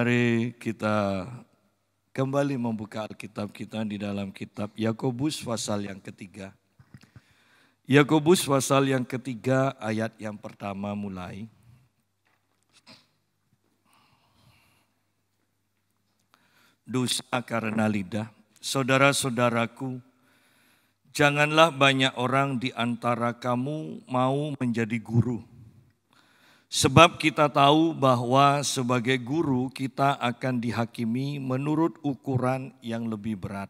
Mari kita kembali membuka Alkitab kita di dalam kitab Yakobus pasal yang ketiga. Yakobus pasal yang ketiga ayat yang pertama mulai. Dosa karena lidah. Saudara-saudaraku, janganlah banyak orang di antara kamu mau menjadi guru Sebab kita tahu bahwa sebagai guru kita akan dihakimi menurut ukuran yang lebih berat.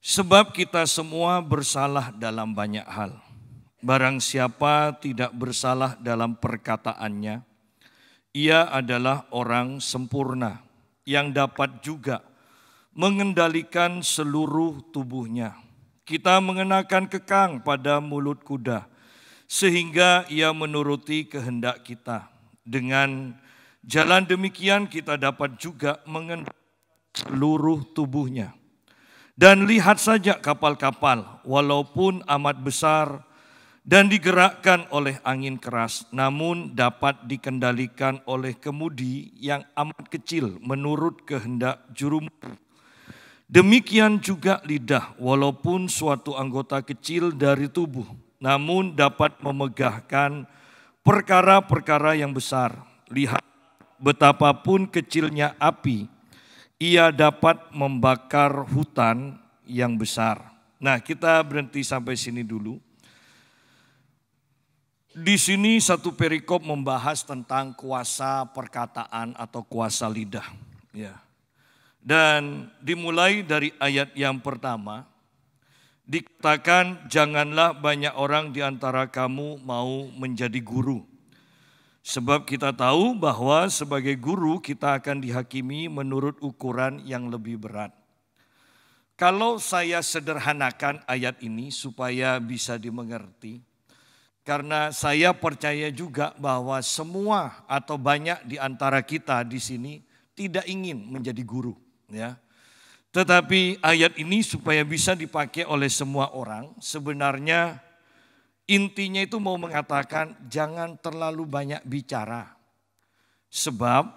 Sebab kita semua bersalah dalam banyak hal. Barang siapa tidak bersalah dalam perkataannya, ia adalah orang sempurna yang dapat juga mengendalikan seluruh tubuhnya. Kita mengenakan kekang pada mulut kuda sehingga ia menuruti kehendak kita. Dengan jalan demikian kita dapat juga mengenal seluruh tubuhnya. Dan lihat saja kapal-kapal walaupun amat besar dan digerakkan oleh angin keras namun dapat dikendalikan oleh kemudi yang amat kecil menurut kehendak jurum Demikian juga lidah walaupun suatu anggota kecil dari tubuh namun dapat memegahkan perkara-perkara yang besar. Lihat betapapun kecilnya api, ia dapat membakar hutan yang besar. Nah, kita berhenti sampai sini dulu. Di sini satu perikop membahas tentang kuasa perkataan atau kuasa lidah. Ya. Dan dimulai dari ayat yang pertama, Dikatakan janganlah banyak orang di antara kamu mau menjadi guru. Sebab kita tahu bahwa sebagai guru kita akan dihakimi menurut ukuran yang lebih berat. Kalau saya sederhanakan ayat ini supaya bisa dimengerti, karena saya percaya juga bahwa semua atau banyak di antara kita di sini tidak ingin menjadi guru, ya. Tetapi ayat ini supaya bisa dipakai oleh semua orang, sebenarnya intinya itu mau mengatakan jangan terlalu banyak bicara. Sebab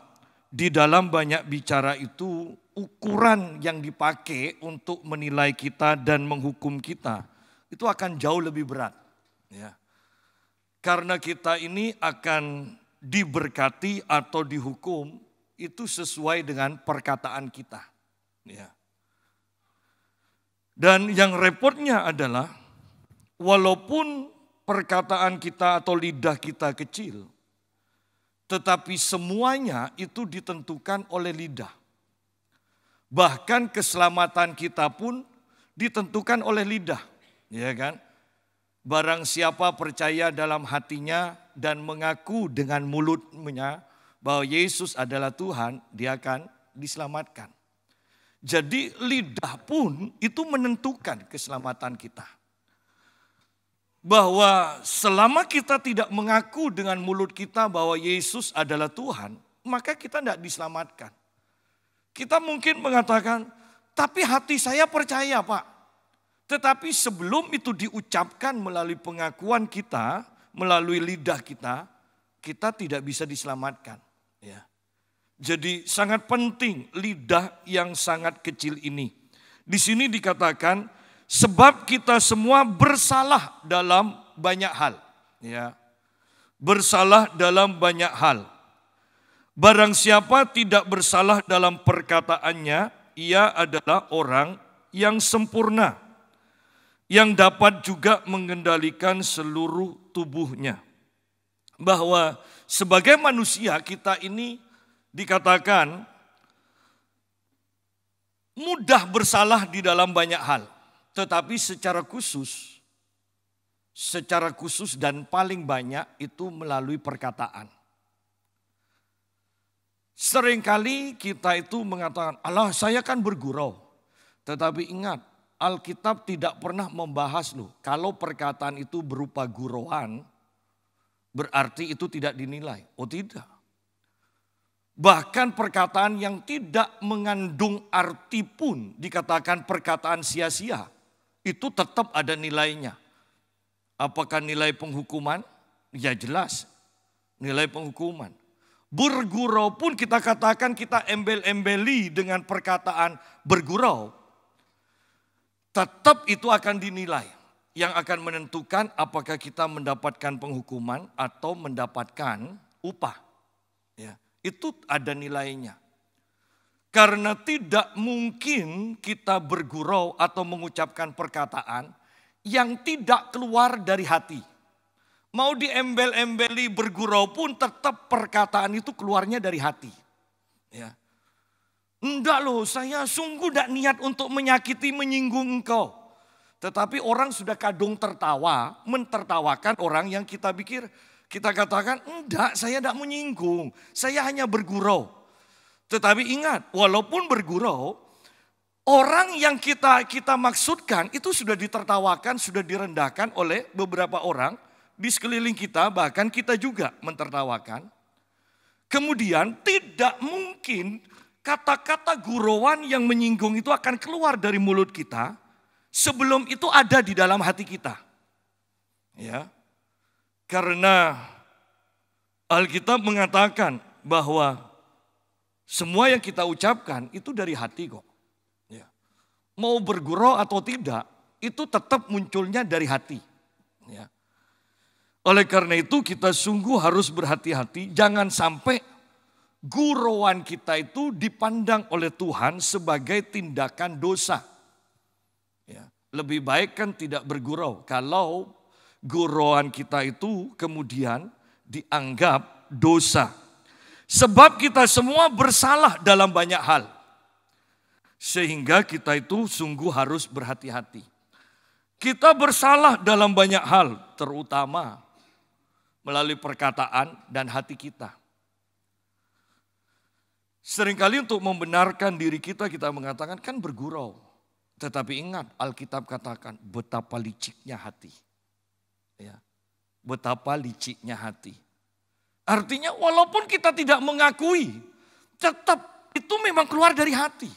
di dalam banyak bicara itu ukuran yang dipakai untuk menilai kita dan menghukum kita itu akan jauh lebih berat. Ya. Karena kita ini akan diberkati atau dihukum itu sesuai dengan perkataan kita. Ya. Dan yang repotnya adalah walaupun perkataan kita atau lidah kita kecil, tetapi semuanya itu ditentukan oleh lidah. Bahkan keselamatan kita pun ditentukan oleh lidah, ya kan? Barang siapa percaya dalam hatinya dan mengaku dengan mulutnya bahwa Yesus adalah Tuhan, dia akan diselamatkan. Jadi lidah pun itu menentukan keselamatan kita. Bahwa selama kita tidak mengaku dengan mulut kita bahwa Yesus adalah Tuhan, maka kita tidak diselamatkan. Kita mungkin mengatakan, tapi hati saya percaya Pak. Tetapi sebelum itu diucapkan melalui pengakuan kita, melalui lidah kita, kita tidak bisa diselamatkan. Ya. Jadi sangat penting lidah yang sangat kecil ini. Di sini dikatakan sebab kita semua bersalah dalam banyak hal, ya. Bersalah dalam banyak hal. Barang siapa tidak bersalah dalam perkataannya, ia adalah orang yang sempurna yang dapat juga mengendalikan seluruh tubuhnya. Bahwa sebagai manusia kita ini dikatakan mudah bersalah di dalam banyak hal, tetapi secara khusus secara khusus dan paling banyak itu melalui perkataan. Seringkali kita itu mengatakan, Allah saya kan bergurau. Tetapi ingat, Alkitab tidak pernah membahas loh. Kalau perkataan itu berupa guruan, berarti itu tidak dinilai. Oh tidak. Bahkan perkataan yang tidak mengandung arti pun dikatakan perkataan sia-sia. Itu tetap ada nilainya. Apakah nilai penghukuman? Ya jelas, nilai penghukuman. Bergurau pun kita katakan kita embel-embeli dengan perkataan bergurau. Tetap itu akan dinilai. Yang akan menentukan apakah kita mendapatkan penghukuman atau mendapatkan upah. Ya. Itu ada nilainya. Karena tidak mungkin kita bergurau atau mengucapkan perkataan yang tidak keluar dari hati. Mau diembel-embeli bergurau pun tetap perkataan itu keluarnya dari hati. Ya. Enggak loh, saya sungguh tidak niat untuk menyakiti, menyinggung engkau. Tetapi orang sudah kadung tertawa, mentertawakan orang yang kita pikir, kita katakan, enggak, saya enggak menyinggung. Saya hanya bergurau. Tetapi ingat, walaupun bergurau, orang yang kita kita maksudkan itu sudah ditertawakan, sudah direndahkan oleh beberapa orang di sekeliling kita, bahkan kita juga mentertawakan. Kemudian tidak mungkin kata-kata gurauan yang menyinggung itu akan keluar dari mulut kita sebelum itu ada di dalam hati kita. Ya. Karena Alkitab mengatakan bahwa semua yang kita ucapkan itu dari hati kok. Ya. Mau bergurau atau tidak, itu tetap munculnya dari hati. Ya. Oleh karena itu kita sungguh harus berhati-hati, jangan sampai gurauan kita itu dipandang oleh Tuhan sebagai tindakan dosa. Ya. Lebih baik kan tidak bergurau kalau goroan kita itu kemudian dianggap dosa. Sebab kita semua bersalah dalam banyak hal. Sehingga kita itu sungguh harus berhati-hati. Kita bersalah dalam banyak hal, terutama melalui perkataan dan hati kita. Seringkali untuk membenarkan diri kita, kita mengatakan kan bergurau. Tetapi ingat, Alkitab katakan betapa liciknya hati. Ya. Betapa liciknya hati. Artinya walaupun kita tidak mengakui, tetap itu memang keluar dari hati.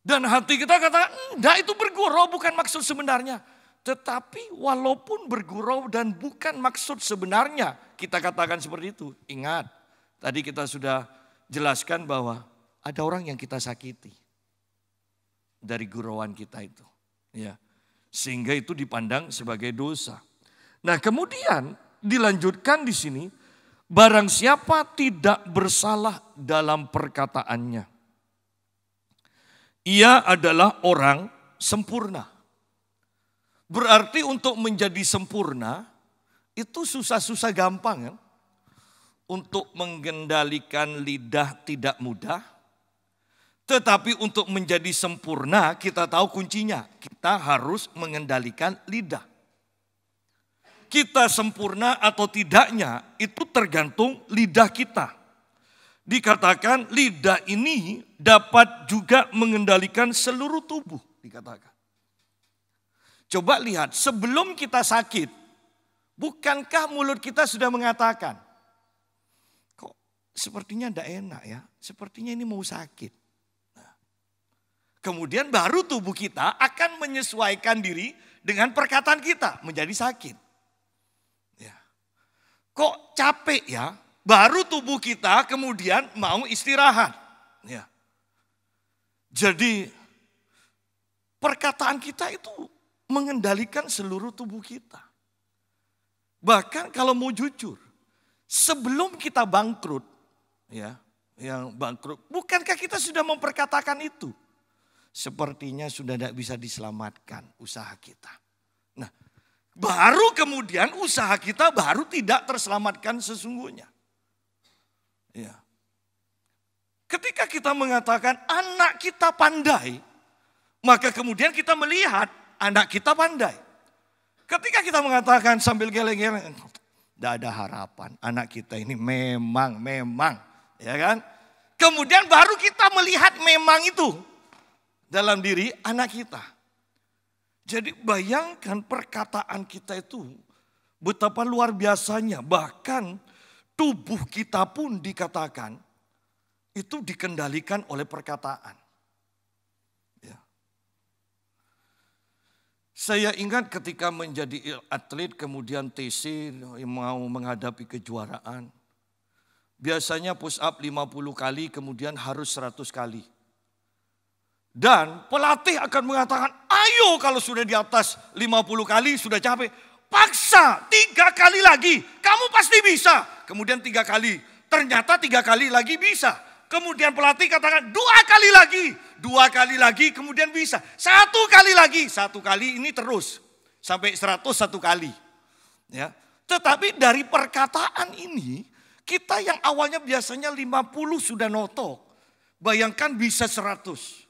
Dan hati kita kata, enggak itu bergurau bukan maksud sebenarnya. Tetapi walaupun bergurau dan bukan maksud sebenarnya, kita katakan seperti itu. Ingat, tadi kita sudah jelaskan bahwa ada orang yang kita sakiti dari gurauan kita itu. Ya. Sehingga itu dipandang sebagai dosa. Nah kemudian dilanjutkan di sini, barang siapa tidak bersalah dalam perkataannya. Ia adalah orang sempurna. Berarti untuk menjadi sempurna itu susah-susah gampang kan? Untuk mengendalikan lidah tidak mudah, tetapi untuk menjadi sempurna kita tahu kuncinya. Kita harus mengendalikan lidah. Kita sempurna atau tidaknya itu tergantung lidah kita. Dikatakan lidah ini dapat juga mengendalikan seluruh tubuh. Dikatakan. Coba lihat sebelum kita sakit. Bukankah mulut kita sudah mengatakan. Kok sepertinya tidak enak ya. Sepertinya ini mau sakit Kemudian baru tubuh kita akan menyesuaikan diri dengan perkataan kita menjadi sakit. Ya. Kok capek ya? Baru tubuh kita kemudian mau istirahat. Ya. Jadi perkataan kita itu mengendalikan seluruh tubuh kita. Bahkan kalau mau jujur, sebelum kita bangkrut, ya, yang bangkrut, bukankah kita sudah memperkatakan itu? sepertinya sudah tidak bisa diselamatkan usaha kita. Nah, baru kemudian usaha kita baru tidak terselamatkan sesungguhnya. Ya. Ketika kita mengatakan anak kita pandai, maka kemudian kita melihat anak kita pandai. Ketika kita mengatakan sambil geleng-geleng, tidak ada harapan. Anak kita ini memang, memang, ya kan? Kemudian baru kita melihat memang itu dalam diri anak kita. Jadi bayangkan perkataan kita itu betapa luar biasanya. Bahkan tubuh kita pun dikatakan itu dikendalikan oleh perkataan. Ya. Saya ingat ketika menjadi atlet kemudian TC mau menghadapi kejuaraan. Biasanya push up 50 kali kemudian harus 100 kali. Dan pelatih akan mengatakan, ayo kalau sudah di atas 50 kali sudah capek. Paksa tiga kali lagi, kamu pasti bisa. Kemudian tiga kali, ternyata tiga kali lagi bisa. Kemudian pelatih katakan dua kali lagi, dua kali lagi kemudian bisa. Satu kali lagi, satu kali ini terus. Sampai seratus satu kali. Ya. Tetapi dari perkataan ini, kita yang awalnya biasanya lima puluh sudah notok. Bayangkan bisa seratus.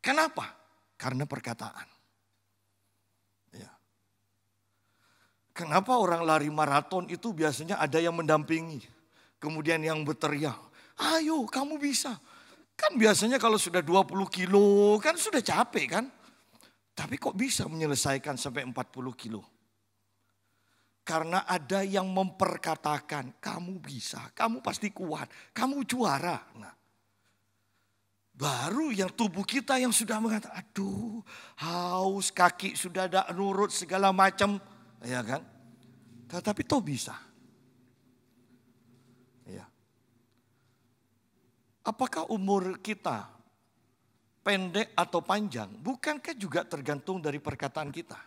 Kenapa? Karena perkataan. Ya. Kenapa orang lari maraton itu biasanya ada yang mendampingi. Kemudian yang berteriak, ayo kamu bisa. Kan biasanya kalau sudah 20 kilo kan sudah capek kan. Tapi kok bisa menyelesaikan sampai 40 kilo? Karena ada yang memperkatakan, kamu bisa, kamu pasti kuat, kamu juara. Nah, Baru yang tubuh kita yang sudah mengatakan, aduh haus, kaki sudah ada nurut segala macam. Ya kan? Tetapi toh bisa. Ya. Apakah umur kita pendek atau panjang? Bukankah juga tergantung dari perkataan kita?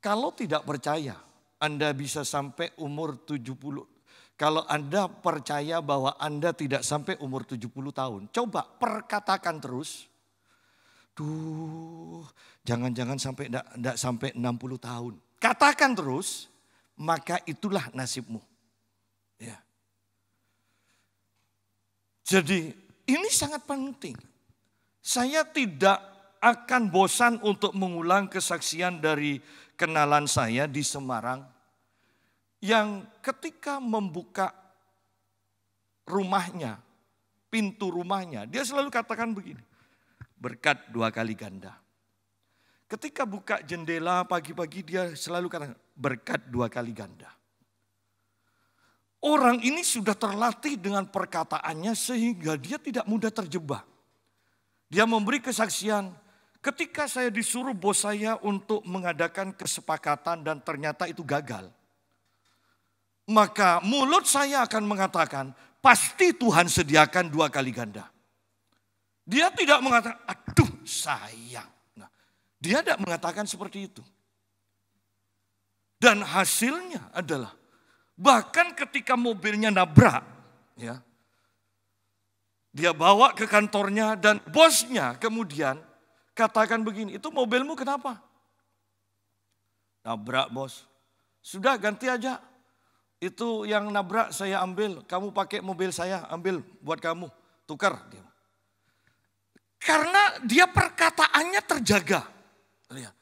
Kalau tidak percaya, Anda bisa sampai umur 70, kalau Anda percaya bahwa Anda tidak sampai umur 70 tahun, coba perkatakan terus. Duh, jangan-jangan sampai tidak sampai 60 tahun. Katakan terus, maka itulah nasibmu. Ya. Jadi ini sangat penting. Saya tidak akan bosan untuk mengulang kesaksian dari kenalan saya di Semarang yang ketika membuka rumahnya, pintu rumahnya, dia selalu katakan begini, berkat dua kali ganda. Ketika buka jendela pagi-pagi dia selalu katakan berkat dua kali ganda. Orang ini sudah terlatih dengan perkataannya sehingga dia tidak mudah terjebak. Dia memberi kesaksian, ketika saya disuruh bos saya untuk mengadakan kesepakatan dan ternyata itu gagal maka mulut saya akan mengatakan, pasti Tuhan sediakan dua kali ganda. Dia tidak mengatakan, aduh sayang. Nah, dia tidak mengatakan seperti itu. Dan hasilnya adalah, bahkan ketika mobilnya nabrak, ya, dia bawa ke kantornya dan bosnya kemudian katakan begini, itu mobilmu kenapa? Nabrak bos. Sudah ganti aja, itu yang nabrak saya ambil, kamu pakai mobil saya ambil buat kamu, tukar Karena dia perkataannya terjaga. Lihat.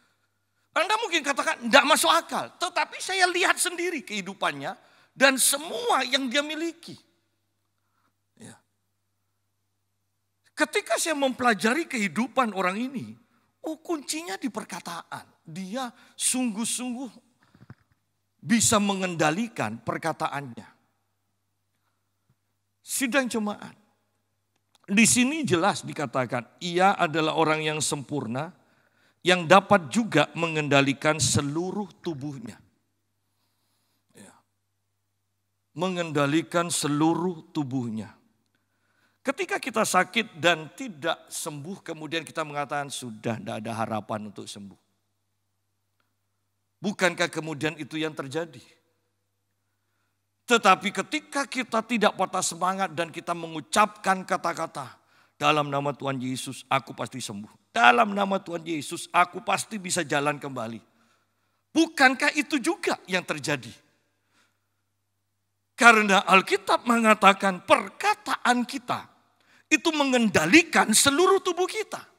Anda mungkin katakan tidak masuk akal, tetapi saya lihat sendiri kehidupannya dan semua yang dia miliki. Ya. Ketika saya mempelajari kehidupan orang ini, oh kuncinya di perkataan. Dia sungguh-sungguh bisa mengendalikan perkataannya. Sidang jemaat. Di sini jelas dikatakan ia adalah orang yang sempurna yang dapat juga mengendalikan seluruh tubuhnya. Ya. Mengendalikan seluruh tubuhnya. Ketika kita sakit dan tidak sembuh kemudian kita mengatakan sudah tidak ada harapan untuk sembuh. Bukankah kemudian itu yang terjadi? Tetapi ketika kita tidak patah semangat dan kita mengucapkan kata-kata, dalam nama Tuhan Yesus aku pasti sembuh. Dalam nama Tuhan Yesus aku pasti bisa jalan kembali. Bukankah itu juga yang terjadi? Karena Alkitab mengatakan perkataan kita itu mengendalikan seluruh tubuh kita.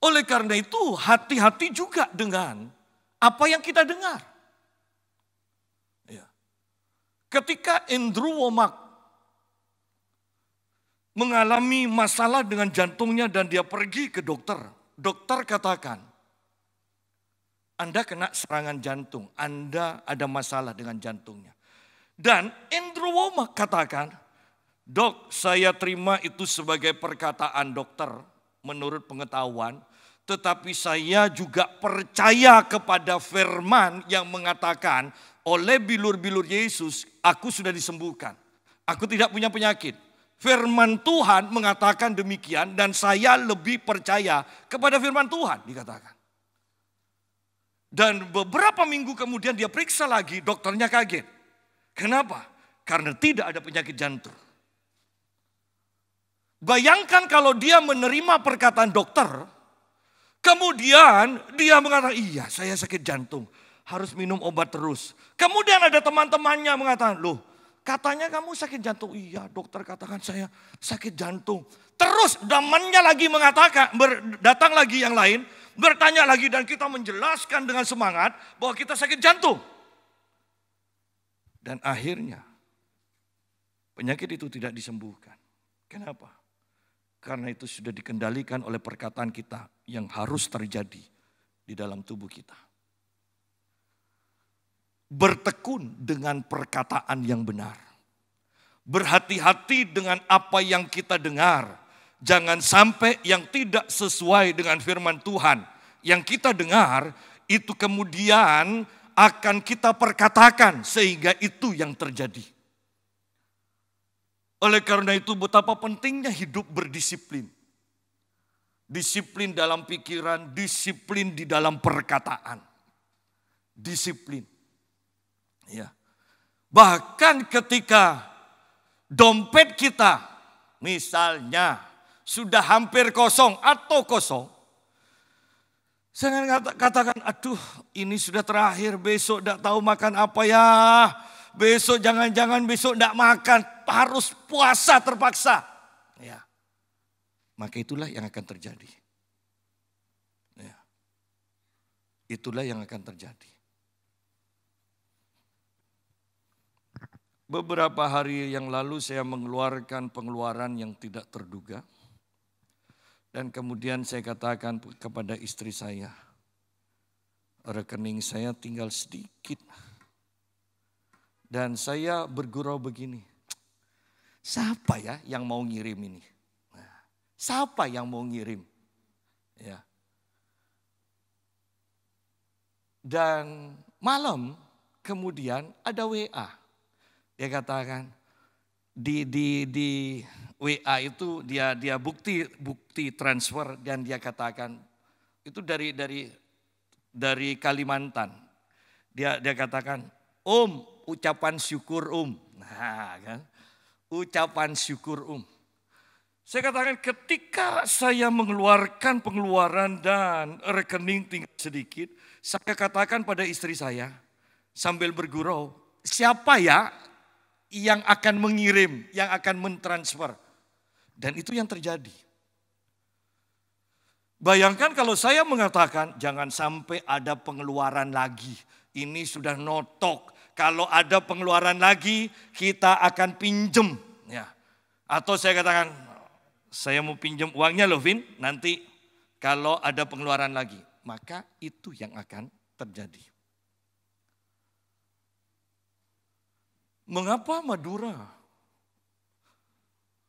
Oleh karena itu, hati-hati juga dengan apa yang kita dengar. Ya. Ketika Andrew Womack mengalami masalah dengan jantungnya dan dia pergi ke dokter, dokter katakan, Anda kena serangan jantung, Anda ada masalah dengan jantungnya. Dan Andrew Womack katakan, Dok, saya terima itu sebagai perkataan dokter menurut pengetahuan, tetapi saya juga percaya kepada firman yang mengatakan oleh bilur-bilur Yesus aku sudah disembuhkan. Aku tidak punya penyakit. Firman Tuhan mengatakan demikian dan saya lebih percaya kepada firman Tuhan dikatakan. Dan beberapa minggu kemudian dia periksa lagi, dokternya kaget. Kenapa? Karena tidak ada penyakit jantung. Bayangkan kalau dia menerima perkataan dokter, kemudian dia mengatakan, iya saya sakit jantung, harus minum obat terus. Kemudian ada teman-temannya mengatakan, loh katanya kamu sakit jantung. Iya dokter katakan saya sakit jantung. Terus damannya lagi mengatakan, datang lagi yang lain, bertanya lagi dan kita menjelaskan dengan semangat bahwa kita sakit jantung. Dan akhirnya penyakit itu tidak disembuhkan. Kenapa? Karena itu sudah dikendalikan oleh perkataan kita yang harus terjadi di dalam tubuh kita. Bertekun dengan perkataan yang benar. Berhati-hati dengan apa yang kita dengar. Jangan sampai yang tidak sesuai dengan firman Tuhan yang kita dengar itu kemudian akan kita perkatakan sehingga itu yang terjadi. Oleh karena itu betapa pentingnya hidup berdisiplin. Disiplin dalam pikiran, disiplin di dalam perkataan. Disiplin. Ya. Bahkan ketika dompet kita misalnya sudah hampir kosong atau kosong, Saya katakan, aduh ini sudah terakhir, besok tidak tahu makan apa ya, besok jangan-jangan besok tidak makan harus puasa terpaksa. Ya. Maka itulah yang akan terjadi. Ya. Itulah yang akan terjadi. Beberapa hari yang lalu saya mengeluarkan pengeluaran yang tidak terduga. Dan kemudian saya katakan kepada istri saya, rekening saya tinggal sedikit. Dan saya bergurau begini, Siapa ya yang mau ngirim ini? Nah, siapa yang mau ngirim? Ya. Dan malam kemudian ada WA. Dia katakan di di di WA itu dia dia bukti bukti transfer dan dia katakan itu dari dari dari Kalimantan. Dia dia katakan, "Om, ucapan syukur Om." Nah, kan ucapan syukur um. Saya katakan ketika saya mengeluarkan pengeluaran dan rekening tinggal sedikit, saya katakan pada istri saya sambil bergurau, siapa ya yang akan mengirim, yang akan mentransfer. Dan itu yang terjadi. Bayangkan kalau saya mengatakan jangan sampai ada pengeluaran lagi. Ini sudah notok, kalau ada pengeluaran lagi kita akan pinjem. Ya. Atau saya katakan, saya mau pinjem uangnya loh Vin, nanti kalau ada pengeluaran lagi. Maka itu yang akan terjadi. Mengapa Madura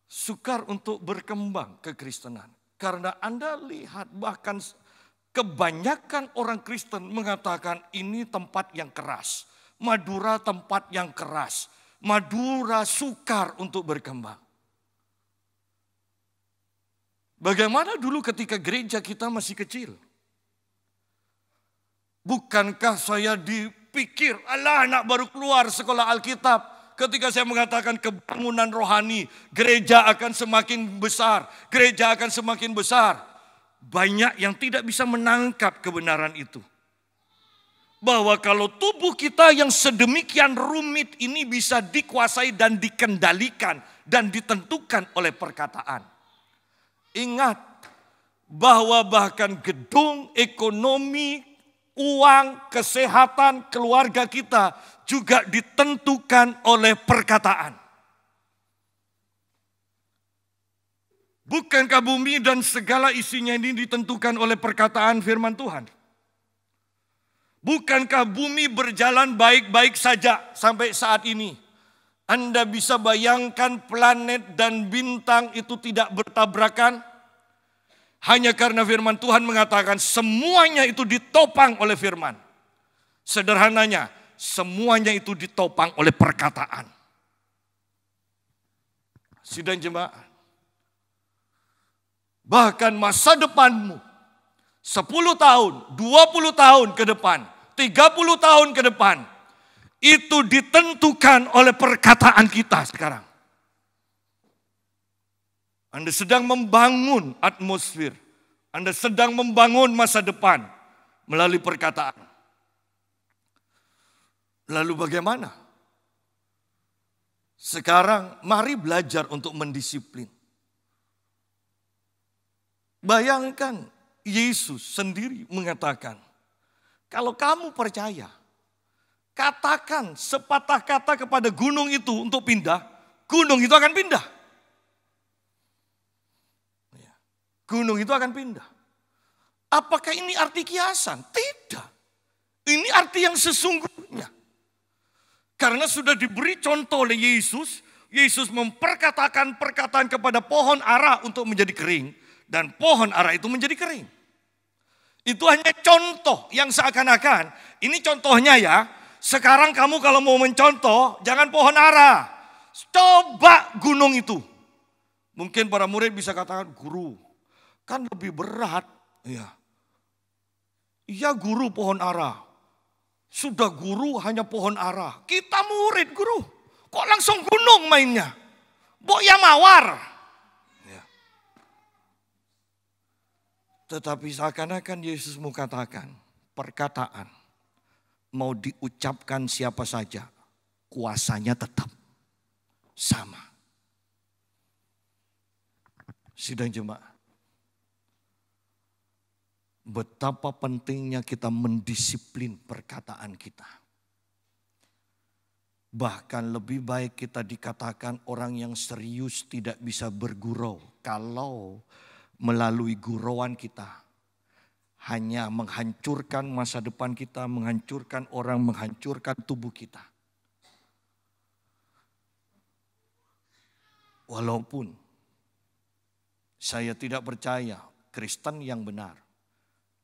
sukar untuk berkembang ke kekristenan? Karena Anda lihat bahkan kebanyakan orang Kristen mengatakan ini tempat yang keras Madura tempat yang keras. Madura sukar untuk berkembang. Bagaimana dulu ketika gereja kita masih kecil? Bukankah saya dipikir, Allah anak baru keluar sekolah Alkitab, ketika saya mengatakan kebangunan rohani, gereja akan semakin besar, gereja akan semakin besar. Banyak yang tidak bisa menangkap kebenaran itu bahwa kalau tubuh kita yang sedemikian rumit ini bisa dikuasai dan dikendalikan dan ditentukan oleh perkataan. Ingat bahwa bahkan gedung, ekonomi, uang, kesehatan keluarga kita juga ditentukan oleh perkataan. Bukankah bumi dan segala isinya ini ditentukan oleh perkataan firman Tuhan? Bukankah bumi berjalan baik-baik saja sampai saat ini? Anda bisa bayangkan planet dan bintang itu tidak bertabrakan? Hanya karena firman Tuhan mengatakan semuanya itu ditopang oleh firman. Sederhananya, semuanya itu ditopang oleh perkataan. Sidang jemaat. Bahkan masa depanmu 10 tahun, 20 tahun ke depan, 30 tahun ke depan. Itu ditentukan oleh perkataan kita sekarang. Anda sedang membangun atmosfer. Anda sedang membangun masa depan melalui perkataan. Lalu bagaimana? Sekarang mari belajar untuk mendisiplin. Bayangkan Yesus sendiri mengatakan, kalau kamu percaya, katakan sepatah kata kepada gunung itu untuk pindah, gunung itu akan pindah. Ya, gunung itu akan pindah. Apakah ini arti kiasan? Tidak. Ini arti yang sesungguhnya. Karena sudah diberi contoh oleh Yesus, Yesus memperkatakan perkataan kepada pohon ara untuk menjadi kering. Dan pohon ara itu menjadi kering. Itu hanya contoh yang seakan-akan. Ini contohnya ya. Sekarang kamu kalau mau mencontoh, jangan pohon ara. Coba gunung itu. Mungkin para murid bisa katakan, guru, kan lebih berat. Iya, ya guru pohon ara. Sudah guru hanya pohon ara. Kita murid guru. Kok langsung gunung mainnya? Bok ya mawar. Tetapi seakan-akan Yesus mau katakan, perkataan mau diucapkan siapa saja, kuasanya tetap sama. Sidang jemaah. betapa pentingnya kita mendisiplin perkataan kita. Bahkan lebih baik kita dikatakan orang yang serius tidak bisa bergurau kalau melalui gurauan kita hanya menghancurkan masa depan kita, menghancurkan orang, menghancurkan tubuh kita. Walaupun saya tidak percaya Kristen yang benar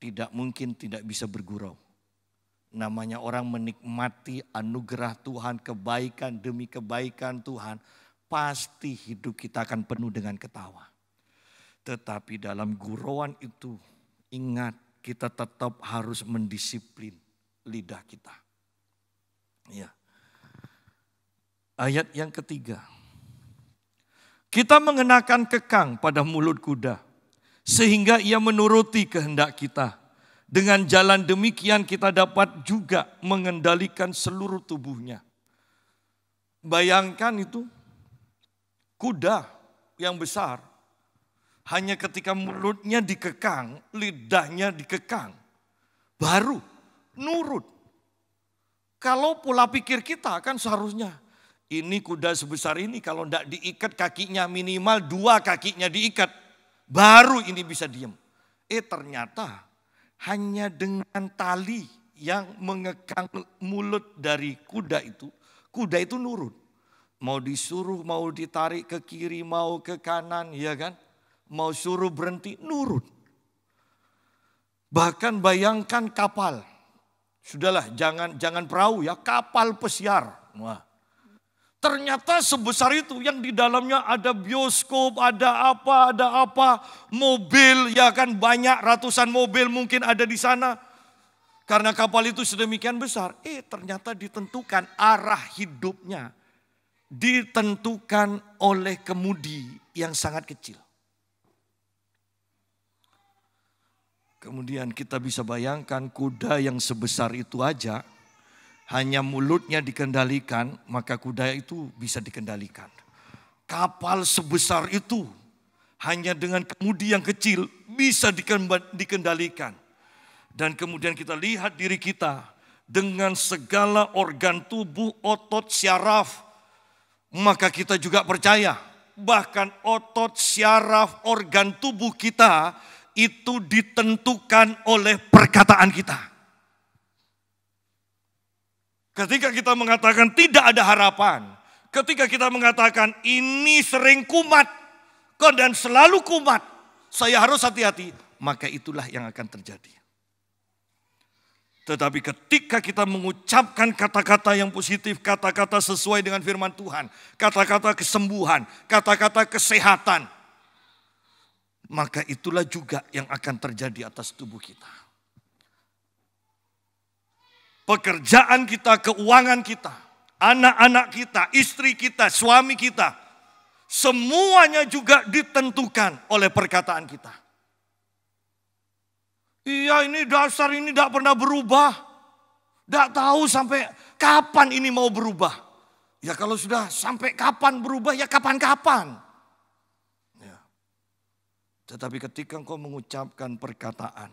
tidak mungkin tidak bisa bergurau. Namanya orang menikmati anugerah Tuhan, kebaikan demi kebaikan Tuhan, pasti hidup kita akan penuh dengan ketawa. Tetapi dalam guruan itu ingat kita tetap harus mendisiplin lidah kita. Ya. Ayat yang ketiga. Kita mengenakan kekang pada mulut kuda sehingga ia menuruti kehendak kita. Dengan jalan demikian kita dapat juga mengendalikan seluruh tubuhnya. Bayangkan itu kuda yang besar hanya ketika mulutnya dikekang, lidahnya dikekang, baru nurut. Kalau pola pikir kita kan seharusnya ini kuda sebesar ini kalau tidak diikat kakinya minimal dua kakinya diikat. Baru ini bisa diem. Eh ternyata hanya dengan tali yang mengekang mulut dari kuda itu, kuda itu nurut. Mau disuruh, mau ditarik ke kiri, mau ke kanan, ya kan? Mau suruh berhenti, nurut. Bahkan bayangkan kapal. Sudahlah, jangan jangan perahu ya, kapal pesiar. Wah. Ternyata sebesar itu yang di dalamnya ada bioskop, ada apa, ada apa, mobil ya kan banyak ratusan mobil mungkin ada di sana. Karena kapal itu sedemikian besar, eh ternyata ditentukan arah hidupnya ditentukan oleh kemudi yang sangat kecil. Kemudian kita bisa bayangkan kuda yang sebesar itu aja hanya mulutnya dikendalikan, maka kuda itu bisa dikendalikan. Kapal sebesar itu hanya dengan kemudi yang kecil bisa dikendalikan. Dan kemudian kita lihat diri kita dengan segala organ tubuh, otot, syaraf, maka kita juga percaya bahkan otot, syaraf, organ tubuh kita itu ditentukan oleh perkataan kita. Ketika kita mengatakan tidak ada harapan, ketika kita mengatakan ini sering kumat, dan selalu kumat, saya harus hati-hati, maka itulah yang akan terjadi. Tetapi ketika kita mengucapkan kata-kata yang positif, kata-kata sesuai dengan firman Tuhan, kata-kata kesembuhan, kata-kata kesehatan, maka itulah juga yang akan terjadi atas tubuh kita. Pekerjaan kita, keuangan kita, anak-anak kita, istri kita, suami kita, semuanya juga ditentukan oleh perkataan kita. Iya ini dasar ini tidak pernah berubah. Tidak tahu sampai kapan ini mau berubah. Ya kalau sudah sampai kapan berubah ya kapan-kapan. Tetapi ketika engkau mengucapkan perkataan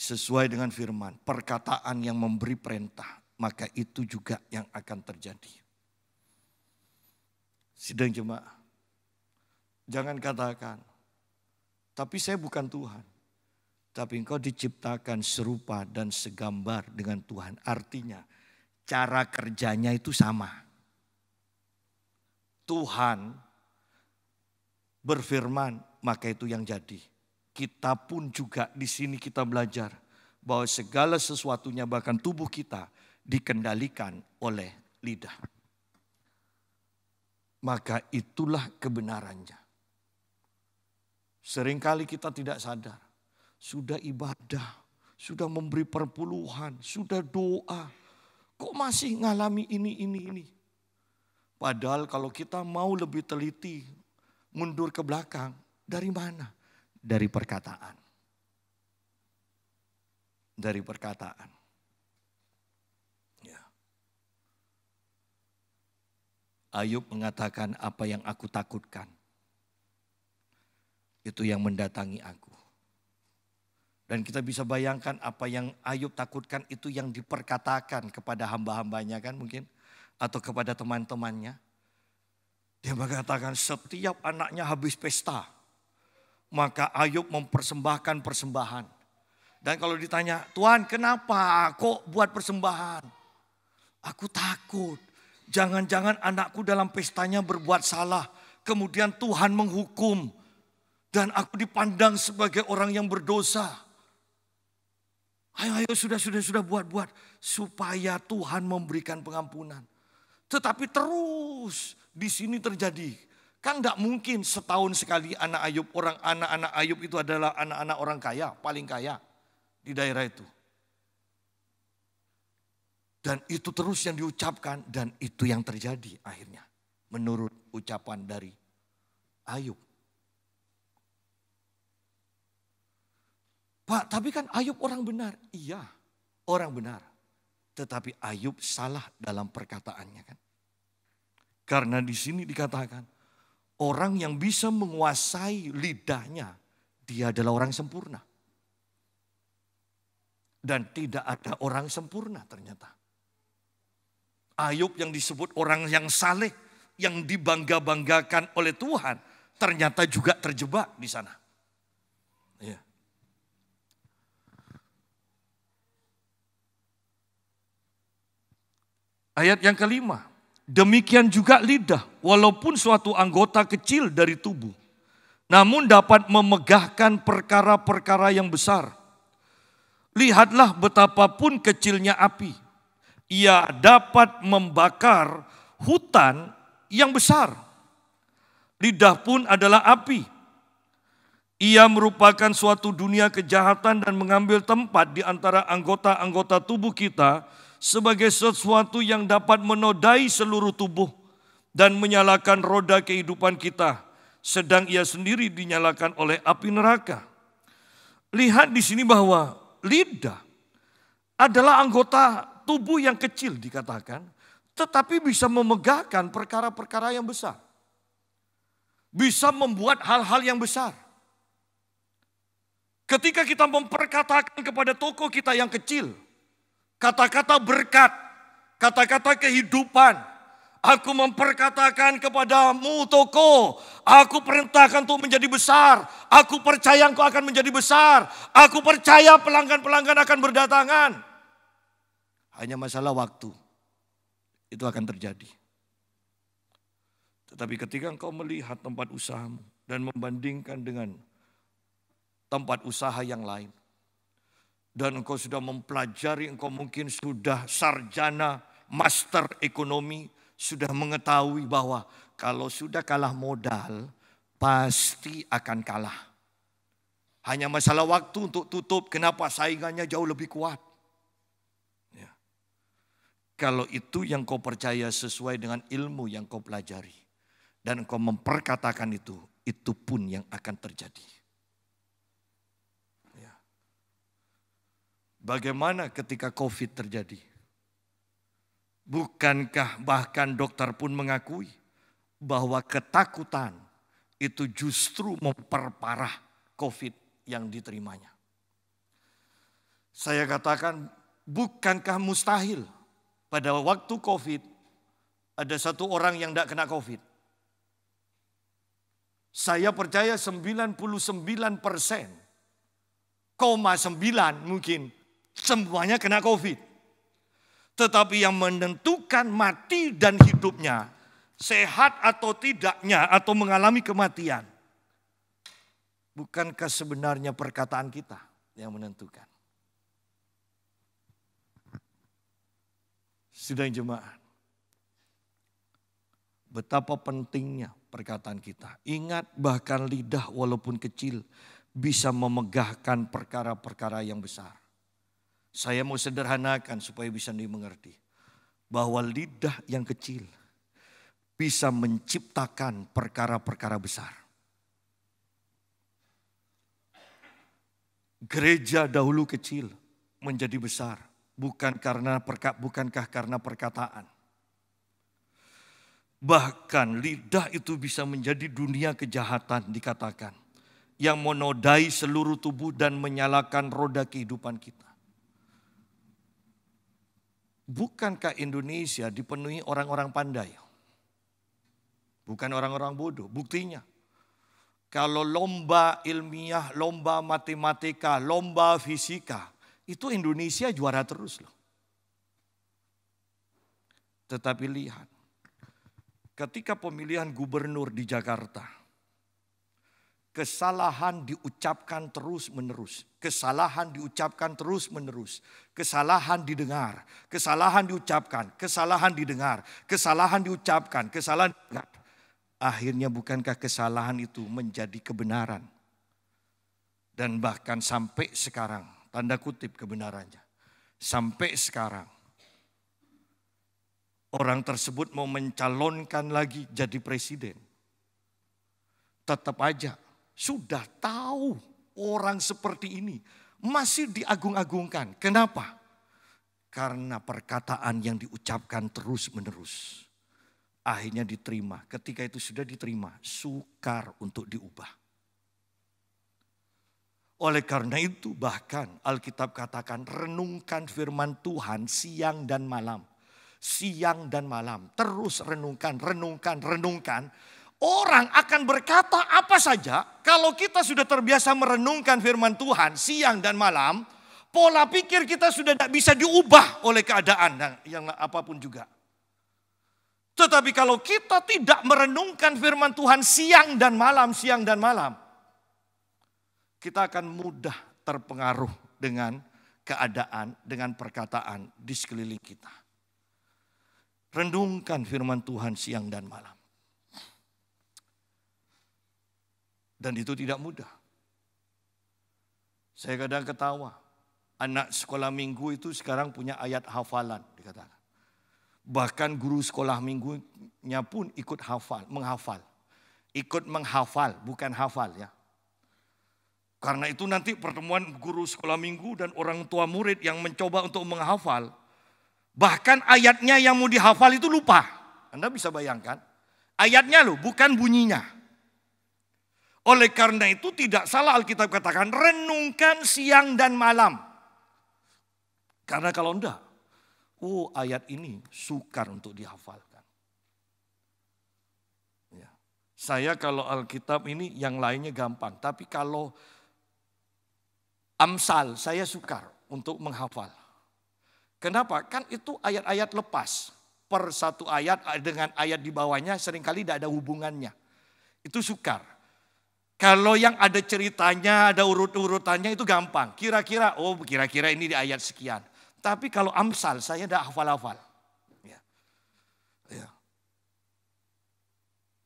sesuai dengan firman, perkataan yang memberi perintah, maka itu juga yang akan terjadi. Sidang jemaah, jangan katakan, tapi saya bukan Tuhan. Tapi engkau diciptakan serupa dan segambar dengan Tuhan. Artinya cara kerjanya itu sama. Tuhan berfirman, maka itu yang jadi. Kita pun juga di sini kita belajar bahwa segala sesuatunya bahkan tubuh kita dikendalikan oleh lidah. Maka itulah kebenarannya. Seringkali kita tidak sadar. Sudah ibadah, sudah memberi perpuluhan, sudah doa. Kok masih ngalami ini, ini, ini? Padahal kalau kita mau lebih teliti mundur ke belakang. Dari mana? Dari perkataan. Dari perkataan. Ya. Ayub mengatakan apa yang aku takutkan. Itu yang mendatangi aku. Dan kita bisa bayangkan apa yang Ayub takutkan itu yang diperkatakan kepada hamba-hambanya kan mungkin. Atau kepada teman-temannya dia mengatakan setiap anaknya habis pesta. Maka Ayub mempersembahkan persembahan. Dan kalau ditanya, Tuhan kenapa aku buat persembahan? Aku takut. Jangan-jangan anakku dalam pestanya berbuat salah. Kemudian Tuhan menghukum. Dan aku dipandang sebagai orang yang berdosa. Ayo, ayo, sudah, sudah, sudah, buat, buat. Supaya Tuhan memberikan pengampunan. Tetapi terus di sini terjadi. Kan tidak mungkin setahun sekali anak Ayub, orang anak-anak Ayub itu adalah anak-anak orang kaya, paling kaya di daerah itu. Dan itu terus yang diucapkan dan itu yang terjadi akhirnya. Menurut ucapan dari Ayub. Pak, tapi kan Ayub orang benar. Iya, orang benar. Tetapi Ayub salah dalam perkataannya kan. Karena di sini dikatakan orang yang bisa menguasai lidahnya dia adalah orang sempurna. Dan tidak ada orang sempurna ternyata. Ayub yang disebut orang yang saleh, yang dibangga-banggakan oleh Tuhan, ternyata juga terjebak di sana. Ya. Ayat yang kelima, Demikian juga lidah, walaupun suatu anggota kecil dari tubuh, namun dapat memegahkan perkara-perkara yang besar. Lihatlah betapapun kecilnya api, ia dapat membakar hutan yang besar. Lidah pun adalah api. Ia merupakan suatu dunia kejahatan dan mengambil tempat di antara anggota-anggota tubuh kita sebagai sesuatu yang dapat menodai seluruh tubuh dan menyalakan roda kehidupan kita, sedang ia sendiri dinyalakan oleh api neraka. Lihat di sini bahwa lidah adalah anggota tubuh yang kecil dikatakan, tetapi bisa memegahkan perkara-perkara yang besar. Bisa membuat hal-hal yang besar. Ketika kita memperkatakan kepada toko kita yang kecil, kata-kata berkat, kata-kata kehidupan, Aku memperkatakan kepadamu toko, aku perintahkan untuk menjadi besar. Aku percaya engkau akan menjadi besar. Aku percaya pelanggan-pelanggan akan berdatangan. Hanya masalah waktu. Itu akan terjadi. Tetapi ketika engkau melihat tempat usahamu dan membandingkan dengan tempat usaha yang lain, dan engkau sudah mempelajari, engkau mungkin sudah sarjana, master ekonomi, sudah mengetahui bahwa kalau sudah kalah modal, pasti akan kalah. Hanya masalah waktu untuk tutup, kenapa saingannya jauh lebih kuat. Ya. Kalau itu yang kau percaya sesuai dengan ilmu yang kau pelajari. Dan engkau memperkatakan itu, itu pun yang akan terjadi. Bagaimana ketika COVID terjadi? Bukankah bahkan dokter pun mengakui bahwa ketakutan itu justru memperparah COVID yang diterimanya? Saya katakan, bukankah mustahil pada waktu COVID ada satu orang yang tidak kena COVID? Saya percaya 99 persen, koma 9 mungkin Semuanya kena COVID. Tetapi yang menentukan mati dan hidupnya, sehat atau tidaknya, atau mengalami kematian, bukankah sebenarnya perkataan kita yang menentukan? Sidang jemaat, betapa pentingnya perkataan kita. Ingat bahkan lidah walaupun kecil bisa memegahkan perkara-perkara yang besar. Saya mau sederhanakan supaya bisa dimengerti. Bahwa lidah yang kecil bisa menciptakan perkara-perkara besar. Gereja dahulu kecil menjadi besar bukan karena perka, bukankah karena perkataan. Bahkan lidah itu bisa menjadi dunia kejahatan dikatakan. Yang menodai seluruh tubuh dan menyalakan roda kehidupan kita bukankah Indonesia dipenuhi orang-orang pandai? Bukan orang-orang bodoh. Buktinya, kalau lomba ilmiah, lomba matematika, lomba fisika, itu Indonesia juara terus loh. Tetapi lihat, ketika pemilihan gubernur di Jakarta, Kesalahan diucapkan terus-menerus. Kesalahan diucapkan terus-menerus. Kesalahan didengar. Kesalahan diucapkan. Kesalahan didengar. Kesalahan diucapkan. Kesalahan didengar. Akhirnya bukankah kesalahan itu menjadi kebenaran? Dan bahkan sampai sekarang, tanda kutip kebenarannya. Sampai sekarang, orang tersebut mau mencalonkan lagi jadi presiden. Tetap aja sudah tahu orang seperti ini masih diagung-agungkan. Kenapa? Karena perkataan yang diucapkan terus-menerus akhirnya diterima. Ketika itu sudah diterima, sukar untuk diubah. Oleh karena itu bahkan Alkitab katakan renungkan firman Tuhan siang dan malam. Siang dan malam terus renungkan, renungkan, renungkan Orang akan berkata apa saja kalau kita sudah terbiasa merenungkan firman Tuhan siang dan malam. Pola pikir kita sudah tidak bisa diubah oleh keadaan yang apapun juga. Tetapi kalau kita tidak merenungkan firman Tuhan siang dan malam, siang dan malam. Kita akan mudah terpengaruh dengan keadaan, dengan perkataan di sekeliling kita. Renungkan firman Tuhan siang dan malam. Dan itu tidak mudah. Saya kadang ketawa. Anak sekolah minggu itu sekarang punya ayat hafalan dikatakan. Bahkan guru sekolah minggunya pun ikut hafal, menghafal. Ikut menghafal, bukan hafal ya. Karena itu nanti pertemuan guru sekolah minggu dan orang tua murid yang mencoba untuk menghafal. Bahkan ayatnya yang mau dihafal itu lupa. Anda bisa bayangkan. Ayatnya loh, bukan bunyinya. Oleh karena itu tidak salah Alkitab katakan renungkan siang dan malam. Karena kalau enggak, oh ayat ini sukar untuk dihafalkan. Ya. Saya kalau Alkitab ini yang lainnya gampang, tapi kalau Amsal saya sukar untuk menghafal. Kenapa? Kan itu ayat-ayat lepas. Per satu ayat eh, dengan ayat di bawahnya seringkali tidak ada hubungannya. Itu sukar. Kalau yang ada ceritanya, ada urut-urutannya itu gampang. Kira-kira, oh kira-kira ini di ayat sekian. Tapi kalau Amsal saya tidak hafal-hafal. Ya. Ya.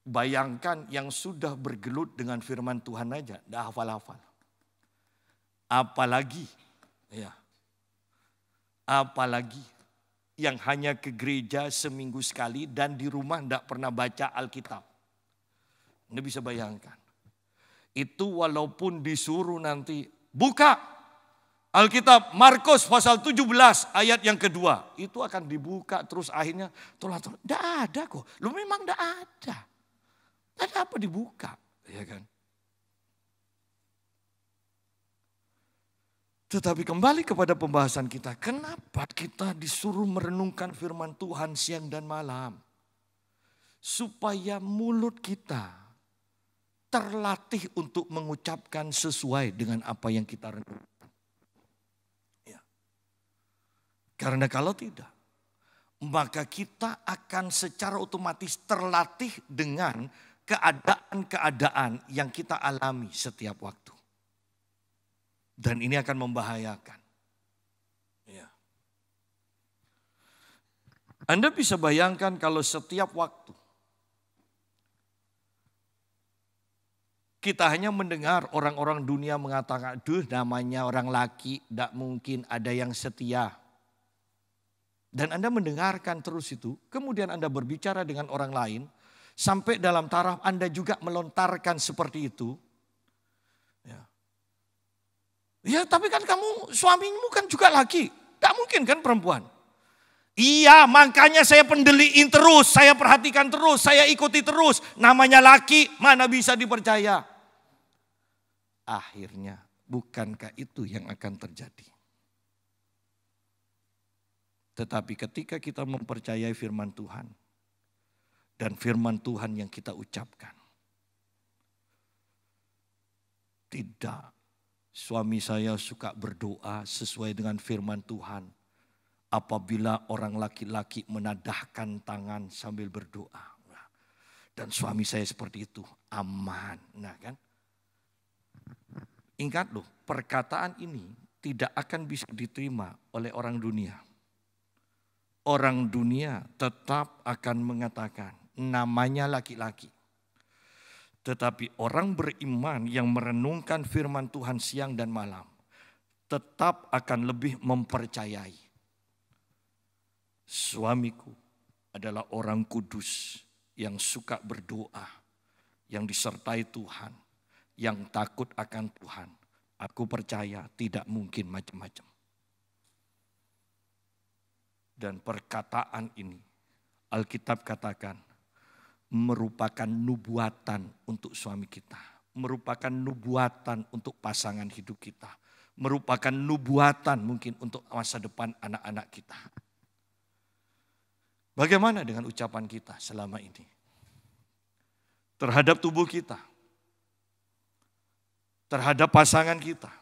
Bayangkan yang sudah bergelut dengan firman Tuhan aja, tidak hafal-hafal. Apalagi, ya. apalagi yang hanya ke gereja seminggu sekali dan di rumah tidak pernah baca Alkitab. Anda bisa bayangkan. Itu walaupun disuruh nanti buka Alkitab Markus pasal 17 ayat yang kedua. Itu akan dibuka terus akhirnya tolak tolak. Tidak ada kok. Lu memang tidak ada. Tidak ada apa dibuka. Ya kan? Tetapi kembali kepada pembahasan kita, kenapa kita disuruh merenungkan firman Tuhan siang dan malam? Supaya mulut kita terlatih untuk mengucapkan sesuai dengan apa yang kita renungkan. Ya. Karena kalau tidak, maka kita akan secara otomatis terlatih dengan keadaan-keadaan yang kita alami setiap waktu. Dan ini akan membahayakan. Ya. Anda bisa bayangkan kalau setiap waktu Kita hanya mendengar orang-orang dunia mengatakan, duh namanya orang laki, tidak mungkin ada yang setia. Dan Anda mendengarkan terus itu, kemudian Anda berbicara dengan orang lain, sampai dalam taraf Anda juga melontarkan seperti itu. Ya, ya tapi kan kamu suamimu kan juga laki, tidak mungkin kan perempuan. Iya, makanya saya pendeliin terus, saya perhatikan terus, saya ikuti terus. Namanya laki, mana bisa dipercaya? akhirnya. Bukankah itu yang akan terjadi? Tetapi ketika kita mempercayai firman Tuhan dan firman Tuhan yang kita ucapkan. Tidak, suami saya suka berdoa sesuai dengan firman Tuhan. Apabila orang laki-laki menadahkan tangan sambil berdoa. Dan suami saya seperti itu, aman. Nah kan, Ingat loh, perkataan ini tidak akan bisa diterima oleh orang dunia. Orang dunia tetap akan mengatakan namanya laki-laki. Tetapi orang beriman yang merenungkan firman Tuhan siang dan malam tetap akan lebih mempercayai. Suamiku adalah orang kudus yang suka berdoa, yang disertai Tuhan yang takut akan Tuhan. Aku percaya tidak mungkin macam-macam. Dan perkataan ini, Alkitab katakan, merupakan nubuatan untuk suami kita, merupakan nubuatan untuk pasangan hidup kita, merupakan nubuatan mungkin untuk masa depan anak-anak kita. Bagaimana dengan ucapan kita selama ini terhadap tubuh kita? terhadap pasangan kita,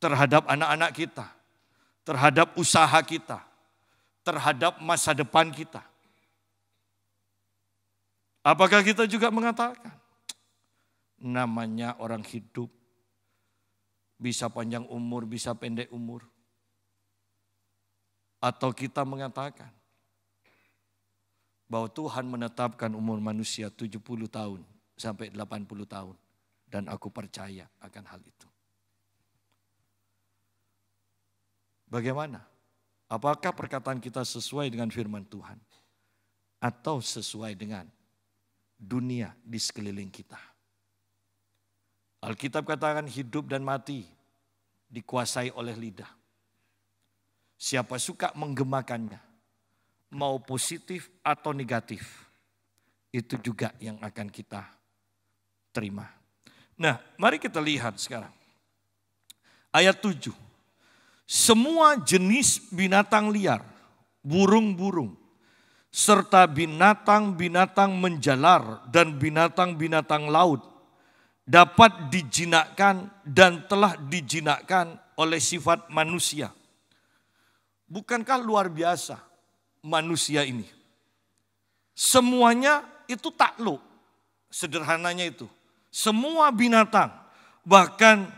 terhadap anak-anak kita, terhadap usaha kita, terhadap masa depan kita. Apakah kita juga mengatakan namanya orang hidup bisa panjang umur, bisa pendek umur? Atau kita mengatakan bahwa Tuhan menetapkan umur manusia 70 tahun sampai 80 tahun. Dan aku percaya akan hal itu. Bagaimana? Apakah perkataan kita sesuai dengan firman Tuhan? Atau sesuai dengan dunia di sekeliling kita? Alkitab katakan hidup dan mati dikuasai oleh lidah. Siapa suka menggemakannya, mau positif atau negatif, itu juga yang akan kita terima. Nah, mari kita lihat sekarang. Ayat 7. Semua jenis binatang liar, burung-burung, serta binatang-binatang menjalar dan binatang-binatang laut dapat dijinakkan dan telah dijinakkan oleh sifat manusia. Bukankah luar biasa manusia ini? Semuanya itu takluk. Sederhananya itu. Semua binatang, bahkan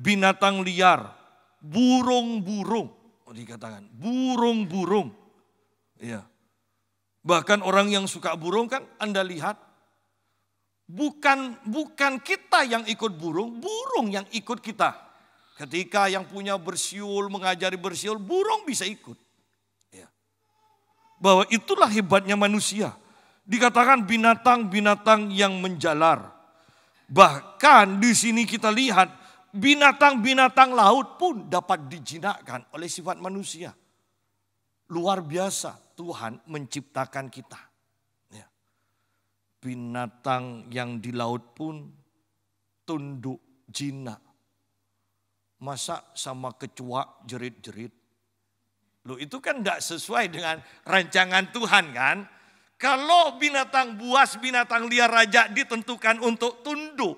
binatang liar, burung-burung, oh, dikatakan burung-burung. ya, Bahkan orang yang suka burung kan Anda lihat bukan bukan kita yang ikut burung, burung yang ikut kita. Ketika yang punya bersiul mengajari bersiul, burung bisa ikut. Ya. Bahwa itulah hebatnya manusia. Dikatakan binatang-binatang yang menjalar. Bahkan di sini kita lihat binatang-binatang laut pun dapat dijinakkan oleh sifat manusia. Luar biasa Tuhan menciptakan kita. Ya. Binatang yang di laut pun tunduk jinak. Masa sama kecua jerit-jerit? Loh itu kan tidak sesuai dengan rancangan Tuhan kan? Kalau binatang buas, binatang liar raja ditentukan untuk tunduk.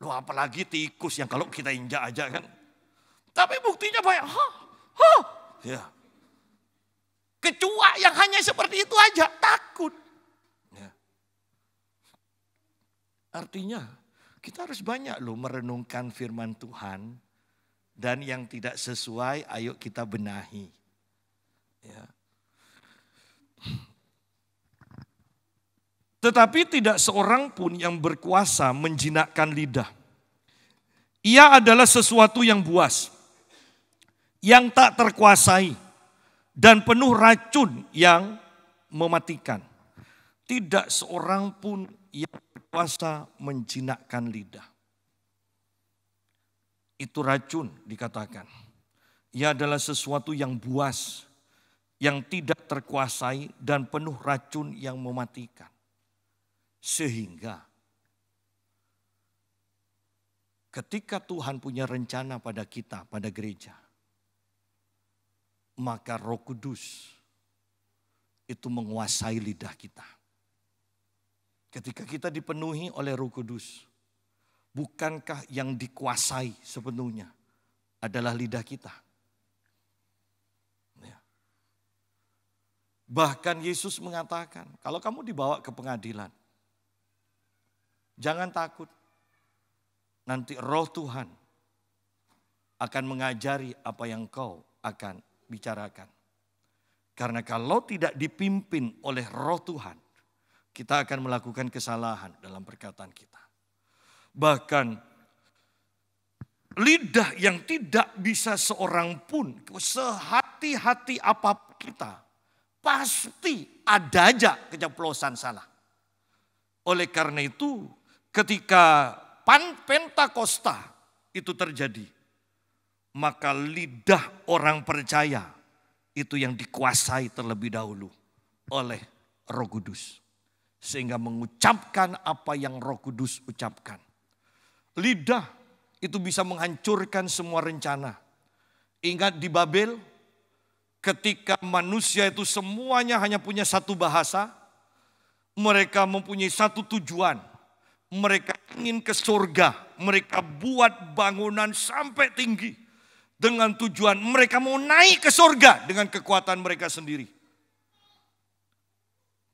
Loh apalagi tikus yang kalau kita injak aja kan. Tapi buktinya banyak. Hah, hah. Ya. Kecua yang hanya seperti itu aja takut. Ya. Artinya kita harus banyak loh merenungkan firman Tuhan. Dan yang tidak sesuai ayo kita benahi. Ya. Tetapi tidak seorang pun yang berkuasa menjinakkan lidah. Ia adalah sesuatu yang buas, yang tak terkuasai, dan penuh racun yang mematikan. Tidak seorang pun yang berkuasa menjinakkan lidah. Itu racun dikatakan. Ia adalah sesuatu yang buas, yang tidak terkuasai dan penuh racun yang mematikan. Sehingga ketika Tuhan punya rencana pada kita, pada gereja, maka Roh Kudus itu menguasai lidah kita. Ketika kita dipenuhi oleh Roh Kudus, bukankah yang dikuasai sepenuhnya adalah lidah kita? Ya. Bahkan Yesus mengatakan, kalau kamu dibawa ke pengadilan, Jangan takut. Nanti roh Tuhan akan mengajari apa yang kau akan bicarakan. Karena kalau tidak dipimpin oleh roh Tuhan, kita akan melakukan kesalahan dalam perkataan kita. Bahkan lidah yang tidak bisa seorang pun, sehati-hati apa kita, pasti ada aja keceplosan salah. Oleh karena itu, ketika pan Pentakosta itu terjadi, maka lidah orang percaya itu yang dikuasai terlebih dahulu oleh Roh Kudus sehingga mengucapkan apa yang Roh Kudus ucapkan. Lidah itu bisa menghancurkan semua rencana. Ingat di Babel, ketika manusia itu semuanya hanya punya satu bahasa, mereka mempunyai satu tujuan mereka ingin ke surga, mereka buat bangunan sampai tinggi dengan tujuan mereka mau naik ke surga dengan kekuatan mereka sendiri.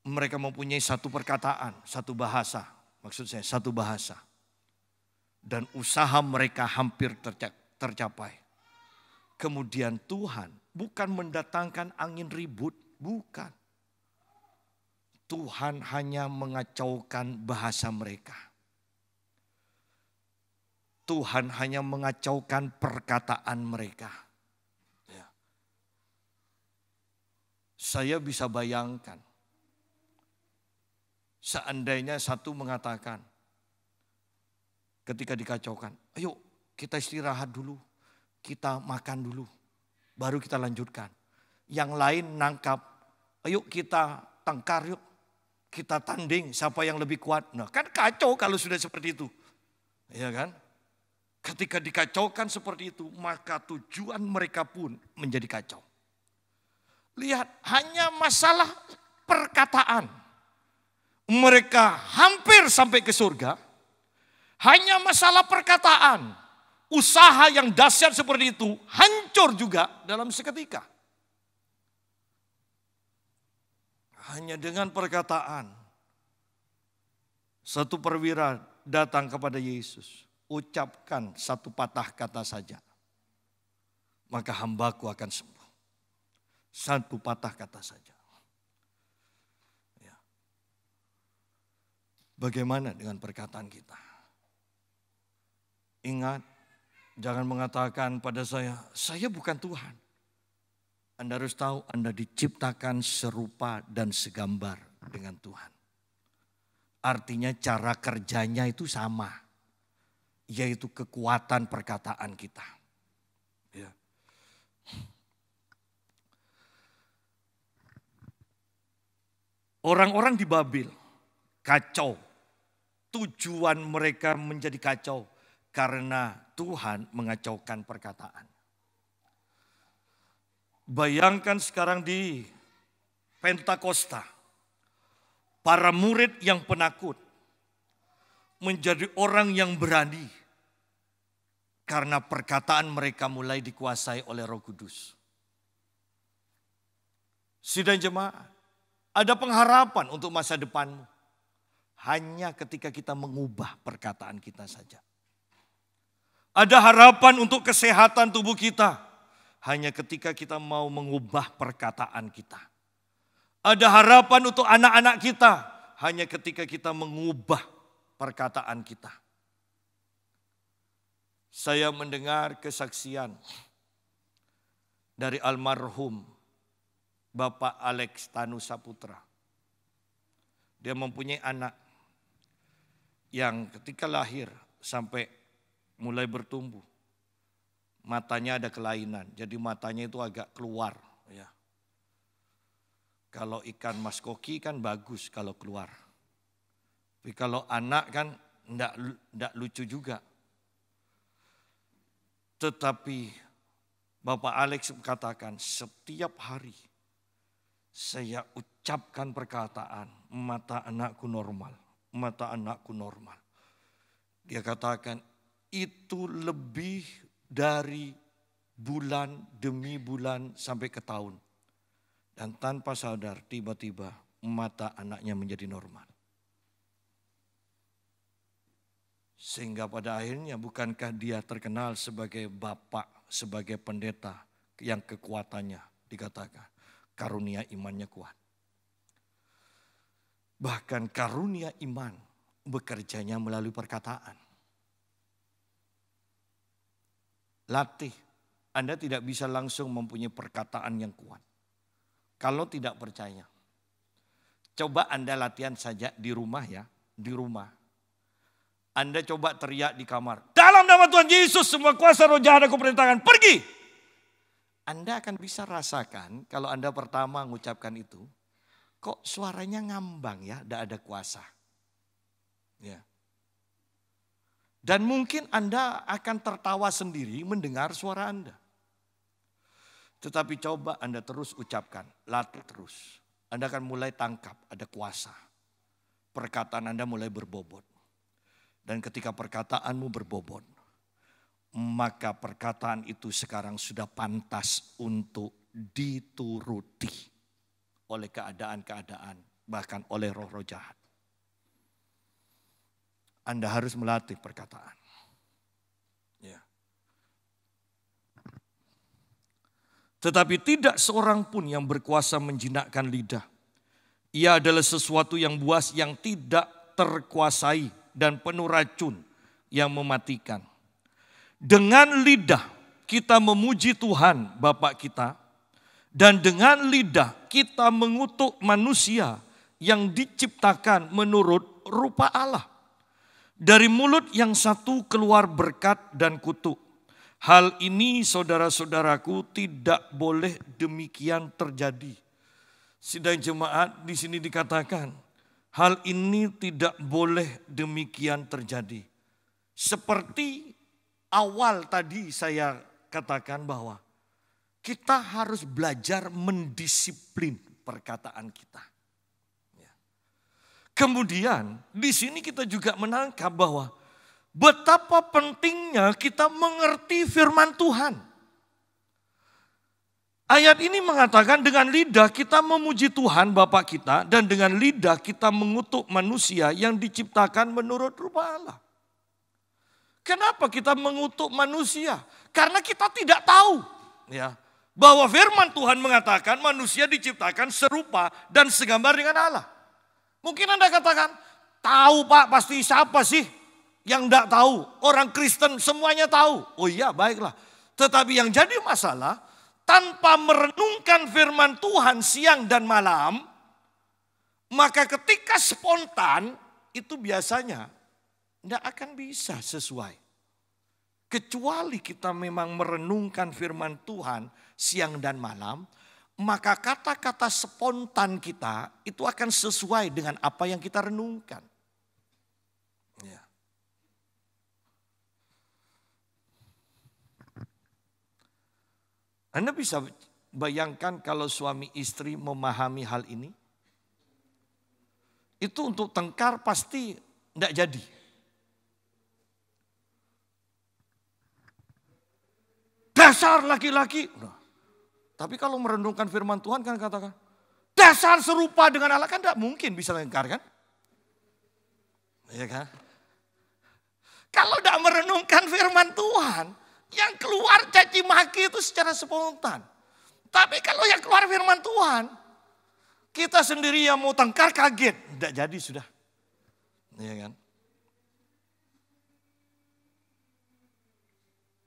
Mereka mempunyai satu perkataan, satu bahasa, maksud saya satu bahasa. Dan usaha mereka hampir tercapai. Kemudian Tuhan bukan mendatangkan angin ribut, bukan. Tuhan hanya mengacaukan bahasa mereka. Tuhan hanya mengacaukan perkataan mereka. Ya. Saya bisa bayangkan, seandainya satu mengatakan, ketika dikacaukan, ayo kita istirahat dulu, kita makan dulu, baru kita lanjutkan. Yang lain nangkap, ayo kita tangkar yuk, kita tanding siapa yang lebih kuat. Nah kan kacau kalau sudah seperti itu. Iya kan? Ketika dikacaukan seperti itu, maka tujuan mereka pun menjadi kacau. Lihat, hanya masalah perkataan. Mereka hampir sampai ke surga. Hanya masalah perkataan. Usaha yang dahsyat seperti itu hancur juga dalam seketika. Hanya dengan perkataan. Satu perwira datang kepada Yesus ucapkan satu patah kata saja. Maka hambaku akan sembuh. Satu patah kata saja. Ya. Bagaimana dengan perkataan kita? Ingat, jangan mengatakan pada saya, saya bukan Tuhan. Anda harus tahu Anda diciptakan serupa dan segambar dengan Tuhan. Artinya cara kerjanya itu sama yaitu kekuatan perkataan kita. Ya. Orang-orang di Babel kacau. Tujuan mereka menjadi kacau karena Tuhan mengacaukan perkataan. Bayangkan sekarang di Pentakosta, para murid yang penakut menjadi orang yang berani karena perkataan mereka mulai dikuasai oleh Roh Kudus. Sidang jemaah, ada pengharapan untuk masa depanmu. Hanya ketika kita mengubah perkataan kita saja. Ada harapan untuk kesehatan tubuh kita. Hanya ketika kita mau mengubah perkataan kita. Ada harapan untuk anak-anak kita. Hanya ketika kita mengubah perkataan kita. Saya mendengar kesaksian dari almarhum Bapak Alex Tanusa Putra. Dia mempunyai anak yang ketika lahir sampai mulai bertumbuh matanya ada kelainan. Jadi matanya itu agak keluar. Ya. Kalau ikan maskoki koki kan bagus kalau keluar. Tapi kalau anak kan enggak, enggak lucu juga. Tetapi Bapak Alex katakan setiap hari saya ucapkan perkataan mata anakku normal, mata anakku normal. Dia katakan itu lebih dari bulan demi bulan sampai ke tahun. Dan tanpa sadar tiba-tiba mata anaknya menjadi normal. Sehingga pada akhirnya bukankah dia terkenal sebagai bapak, sebagai pendeta yang kekuatannya dikatakan karunia imannya kuat. Bahkan karunia iman bekerjanya melalui perkataan. Latih, Anda tidak bisa langsung mempunyai perkataan yang kuat. Kalau tidak percaya, coba Anda latihan saja di rumah ya, di rumah anda coba teriak di kamar. Dalam nama Tuhan Yesus semua kuasa roh jahat aku perintahkan. Pergi. Anda akan bisa rasakan kalau Anda pertama mengucapkan itu. Kok suaranya ngambang ya, tidak ada kuasa. Ya. Dan mungkin Anda akan tertawa sendiri mendengar suara Anda. Tetapi coba Anda terus ucapkan, latih terus. Anda akan mulai tangkap, ada kuasa. Perkataan Anda mulai berbobot. Dan ketika perkataanmu berbobot, maka perkataan itu sekarang sudah pantas untuk dituruti oleh keadaan-keadaan, bahkan oleh roh-roh jahat. Anda harus melatih perkataan. Ya. Tetapi tidak seorang pun yang berkuasa menjinakkan lidah. Ia adalah sesuatu yang buas yang tidak terkuasai dan penuh racun yang mematikan. Dengan lidah kita memuji Tuhan Bapak kita dan dengan lidah kita mengutuk manusia yang diciptakan menurut rupa Allah. Dari mulut yang satu keluar berkat dan kutuk. Hal ini saudara-saudaraku tidak boleh demikian terjadi. Sidang jemaat di sini dikatakan, Hal ini tidak boleh demikian terjadi. Seperti awal tadi saya katakan bahwa kita harus belajar mendisiplin perkataan kita. Ya. Kemudian di sini kita juga menangkap bahwa betapa pentingnya kita mengerti firman Tuhan. Ayat ini mengatakan dengan lidah kita memuji Tuhan Bapak kita dan dengan lidah kita mengutuk manusia yang diciptakan menurut rupa Allah. Kenapa kita mengutuk manusia? Karena kita tidak tahu ya bahwa firman Tuhan mengatakan manusia diciptakan serupa dan segambar dengan Allah. Mungkin Anda katakan, tahu Pak pasti siapa sih yang tidak tahu? Orang Kristen semuanya tahu. Oh iya baiklah. Tetapi yang jadi masalah tanpa merenungkan firman Tuhan siang dan malam, maka ketika spontan itu biasanya tidak akan bisa sesuai. Kecuali kita memang merenungkan firman Tuhan siang dan malam, maka kata-kata spontan kita itu akan sesuai dengan apa yang kita renungkan. Ya. Anda bisa bayangkan kalau suami istri memahami hal ini? Itu untuk tengkar pasti tidak jadi. Dasar laki-laki. Nah, tapi kalau merenungkan firman Tuhan kan katakan, dasar serupa dengan Allah kan tidak mungkin bisa tengkar kan? Ya kan? Kalau tidak merenungkan firman Tuhan, yang keluar caci maki itu secara spontan. Tapi kalau yang keluar firman Tuhan, kita sendiri yang mau tengkar kaget, tidak jadi sudah. Iya kan?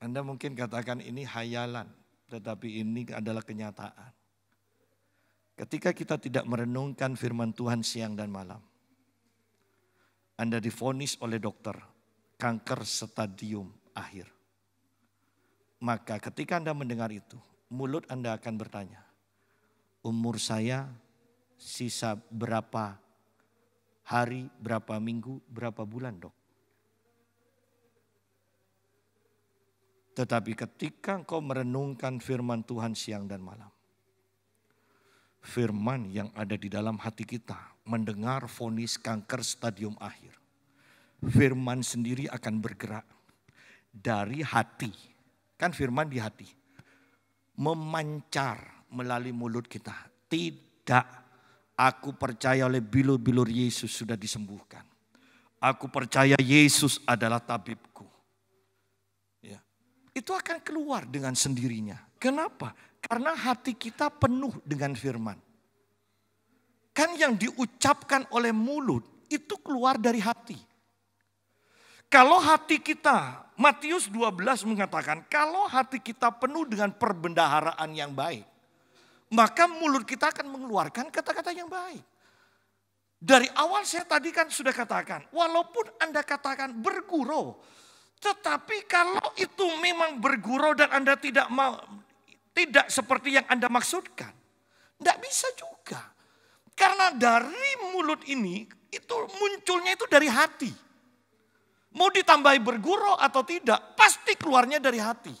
Anda mungkin katakan ini hayalan, tetapi ini adalah kenyataan. Ketika kita tidak merenungkan firman Tuhan siang dan malam, Anda difonis oleh dokter kanker stadium akhir. Maka ketika Anda mendengar itu, mulut Anda akan bertanya, umur saya sisa berapa hari, berapa minggu, berapa bulan dok? Tetapi ketika engkau merenungkan firman Tuhan siang dan malam, firman yang ada di dalam hati kita mendengar vonis kanker stadium akhir, firman sendiri akan bergerak dari hati Kan firman di hati. Memancar melalui mulut kita. Tidak. Aku percaya oleh bilur-bilur Yesus sudah disembuhkan. Aku percaya Yesus adalah tabibku. Ya. Itu akan keluar dengan sendirinya. Kenapa? Karena hati kita penuh dengan firman. Kan yang diucapkan oleh mulut itu keluar dari hati. Kalau hati kita Matius 12 mengatakan kalau hati kita penuh dengan perbendaharaan yang baik, maka mulut kita akan mengeluarkan kata-kata yang baik. Dari awal saya tadi kan sudah katakan, walaupun Anda katakan bergurau, tetapi kalau itu memang bergurau dan Anda tidak mau tidak seperti yang Anda maksudkan, tidak bisa juga. Karena dari mulut ini itu munculnya itu dari hati. Mau ditambahi bergurau atau tidak, pasti keluarnya dari hati.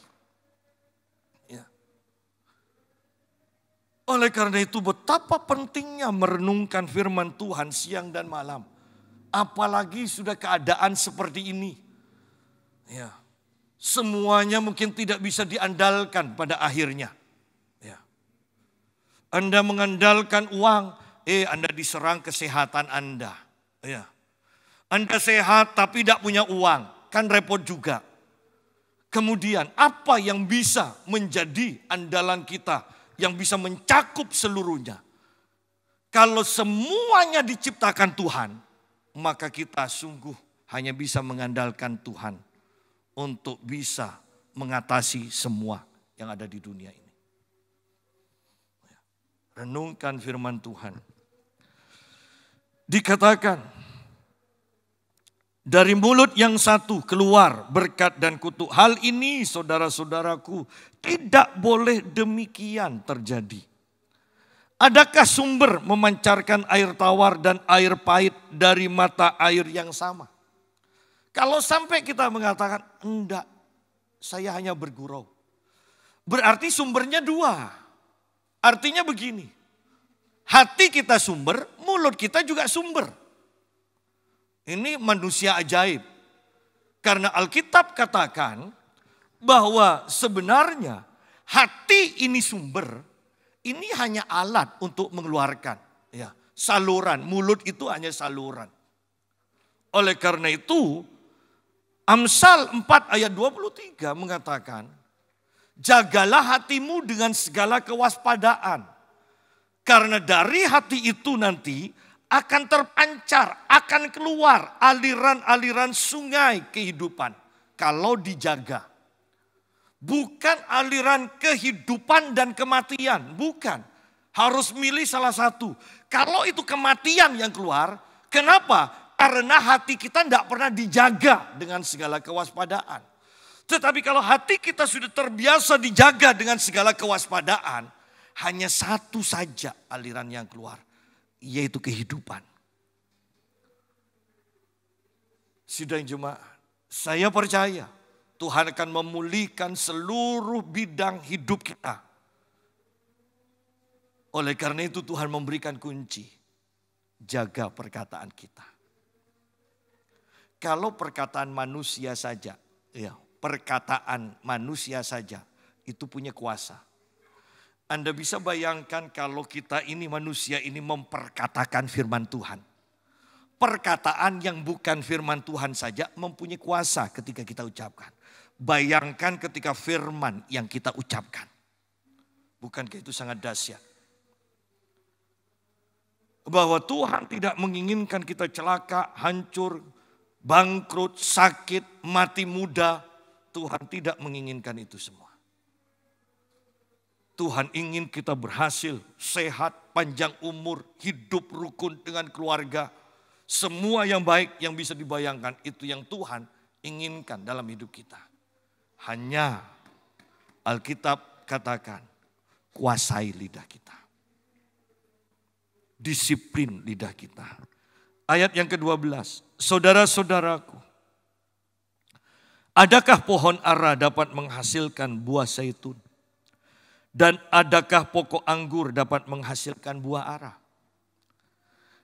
Ya. Oleh karena itu betapa pentingnya merenungkan firman Tuhan siang dan malam. Apalagi sudah keadaan seperti ini. Ya. Semuanya mungkin tidak bisa diandalkan pada akhirnya. Ya. Anda mengandalkan uang, eh Anda diserang kesehatan Anda. Ya. Anda sehat tapi tidak punya uang, kan repot juga. Kemudian apa yang bisa menjadi andalan kita yang bisa mencakup seluruhnya? Kalau semuanya diciptakan Tuhan, maka kita sungguh hanya bisa mengandalkan Tuhan untuk bisa mengatasi semua yang ada di dunia ini. Renungkan firman Tuhan. Dikatakan dari mulut yang satu keluar berkat dan kutuk. Hal ini saudara-saudaraku tidak boleh demikian terjadi. Adakah sumber memancarkan air tawar dan air pahit dari mata air yang sama? Kalau sampai kita mengatakan enggak, saya hanya bergurau. Berarti sumbernya dua. Artinya begini. Hati kita sumber, mulut kita juga sumber. Ini manusia ajaib. Karena Alkitab katakan bahwa sebenarnya hati ini sumber, ini hanya alat untuk mengeluarkan. Ya, saluran, mulut itu hanya saluran. Oleh karena itu, Amsal 4 ayat 23 mengatakan, jagalah hatimu dengan segala kewaspadaan. Karena dari hati itu nanti akan terpancar, akan keluar aliran-aliran sungai kehidupan kalau dijaga. Bukan aliran kehidupan dan kematian, bukan. Harus milih salah satu. Kalau itu kematian yang keluar, kenapa? Karena hati kita tidak pernah dijaga dengan segala kewaspadaan. Tetapi kalau hati kita sudah terbiasa dijaga dengan segala kewaspadaan, hanya satu saja aliran yang keluar, yaitu kehidupan. Sidang jemaat, saya percaya Tuhan akan memulihkan seluruh bidang hidup kita. Oleh karena itu Tuhan memberikan kunci. Jaga perkataan kita. Kalau perkataan manusia saja, ya, perkataan manusia saja itu punya kuasa. Anda bisa bayangkan kalau kita ini manusia ini memperkatakan firman Tuhan. Perkataan yang bukan firman Tuhan saja mempunyai kuasa ketika kita ucapkan. Bayangkan ketika firman yang kita ucapkan. Bukankah itu sangat dahsyat? Bahwa Tuhan tidak menginginkan kita celaka, hancur, bangkrut, sakit, mati muda. Tuhan tidak menginginkan itu semua. Tuhan ingin kita berhasil, sehat, panjang umur, hidup rukun dengan keluarga. Semua yang baik yang bisa dibayangkan itu yang Tuhan inginkan dalam hidup kita. Hanya Alkitab katakan, kuasai lidah kita. Disiplin lidah kita. Ayat yang ke-12, saudara-saudaraku, adakah pohon ara dapat menghasilkan buah zaitun? Dan adakah pokok anggur dapat menghasilkan buah arah?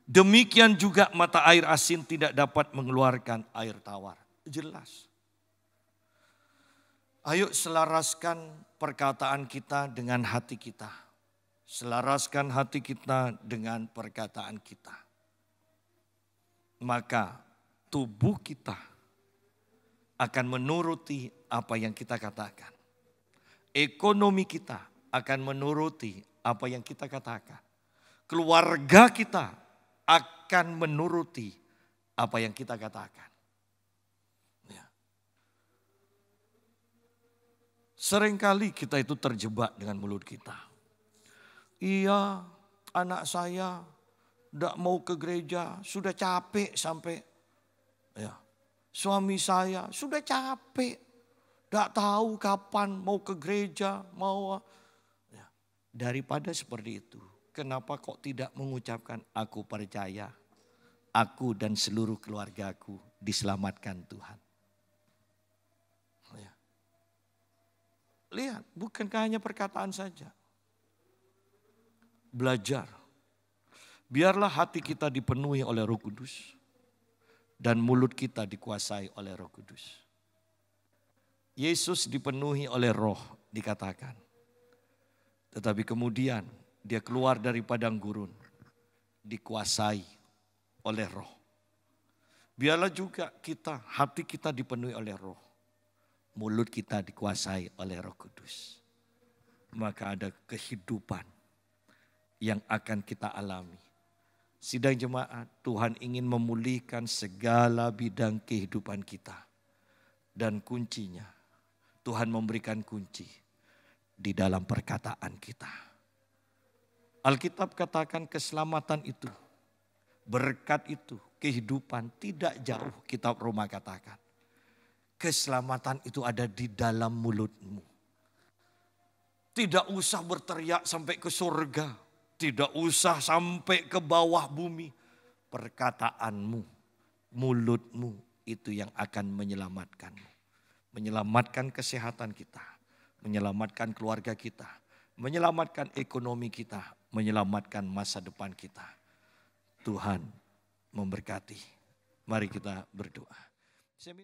Demikian juga mata air asin tidak dapat mengeluarkan air tawar. Jelas. Ayo selaraskan perkataan kita dengan hati kita. Selaraskan hati kita dengan perkataan kita. Maka tubuh kita akan menuruti apa yang kita katakan. Ekonomi kita akan menuruti apa yang kita katakan. Keluarga kita akan menuruti apa yang kita katakan. Ya. Seringkali kita itu terjebak dengan mulut kita. Iya, anak saya tidak mau ke gereja, sudah capek sampai. Ya. Suami saya sudah capek, tidak tahu kapan mau ke gereja, mau Daripada seperti itu, kenapa kok tidak mengucapkan aku percaya, aku dan seluruh keluargaku diselamatkan Tuhan. Lihat, ya. Lihat bukankah hanya perkataan saja. Belajar. Biarlah hati kita dipenuhi oleh roh kudus. Dan mulut kita dikuasai oleh roh kudus. Yesus dipenuhi oleh roh dikatakan. Tetapi kemudian dia keluar dari padang gurun, dikuasai oleh roh. Biarlah juga kita, hati kita dipenuhi oleh roh. Mulut kita dikuasai oleh roh kudus. Maka ada kehidupan yang akan kita alami. Sidang jemaat, Tuhan ingin memulihkan segala bidang kehidupan kita. Dan kuncinya, Tuhan memberikan kunci di dalam perkataan kita. Alkitab katakan keselamatan itu, berkat itu, kehidupan tidak jauh kitab Roma katakan. Keselamatan itu ada di dalam mulutmu. Tidak usah berteriak sampai ke surga. Tidak usah sampai ke bawah bumi. Perkataanmu, mulutmu itu yang akan menyelamatkanmu. Menyelamatkan kesehatan kita menyelamatkan keluarga kita, menyelamatkan ekonomi kita, menyelamatkan masa depan kita. Tuhan memberkati. Mari kita berdoa.